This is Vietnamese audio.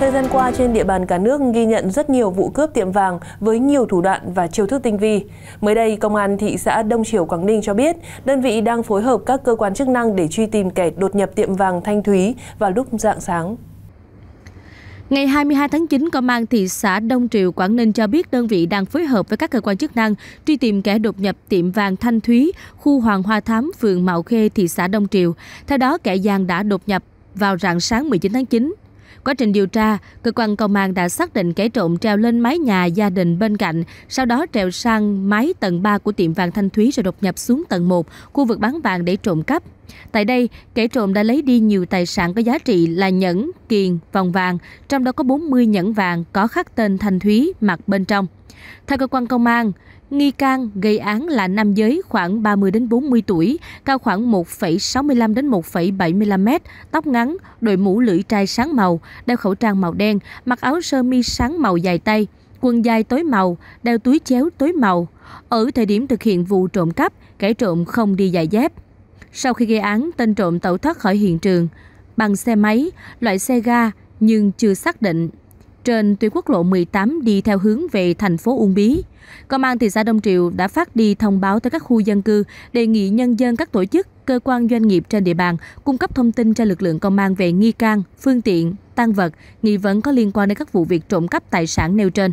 Thời gian qua trên địa bàn cả nước ghi nhận rất nhiều vụ cướp tiệm vàng với nhiều thủ đoạn và chiêu thức tinh vi. Mới đây, Công an thị xã Đông Triều Quảng Ninh cho biết, đơn vị đang phối hợp các cơ quan chức năng để truy tìm kẻ đột nhập tiệm vàng Thanh Thúy vào lúc rạng sáng. Ngày 22 tháng 9, Công an thị xã Đông Triều, Quảng Ninh cho biết đơn vị đang phối hợp với các cơ quan chức năng truy tìm kẻ đột nhập tiệm vàng Thanh Thúy, khu Hoàng Hoa Thám, phường Mạo Khê, thị xã Đông Triều. Theo đó, kẻ gian đã đột nhập vào rạng sáng 19 tháng 9. Quá trình điều tra, cơ quan công an đã xác định kẻ trộm treo lên mái nhà gia đình bên cạnh, sau đó trèo sang mái tầng 3 của tiệm vàng Thanh Thúy rồi đột nhập xuống tầng 1, khu vực bán vàng để trộm cắp. Tại đây, kẻ trộm đã lấy đi nhiều tài sản có giá trị là nhẫn, kiền, vòng vàng, trong đó có 40 nhẫn vàng có khắc tên Thanh Thúy mặt bên trong. Theo cơ quan công an, nghi can gây án là nam giới khoảng 30 đến 40 tuổi, cao khoảng 1,65 đến 1,75 mét, tóc ngắn, đội mũ lưỡi trai sáng màu, đeo khẩu trang màu đen, mặc áo sơ mi sáng màu dài tay, quần dài tối màu, đeo túi chéo tối màu. Ở thời điểm thực hiện vụ trộm cắp, kẻ trộm không đi giày dép. Sau khi gây án, tên trộm tẩu thoát khỏi hiện trường bằng xe máy, loại xe ga nhưng chưa xác định. Trên tuyến quốc lộ 18 đi theo hướng về thành phố Uông Bí, Công an thị xã Đông Triều đã phát đi thông báo tới các khu dân cư, đề nghị nhân dân các tổ chức, cơ quan doanh nghiệp trên địa bàn cung cấp thông tin cho lực lượng công an về nghi can, phương tiện, tăng vật, nghi vấn có liên quan đến các vụ việc trộm cắp tài sản nêu trên.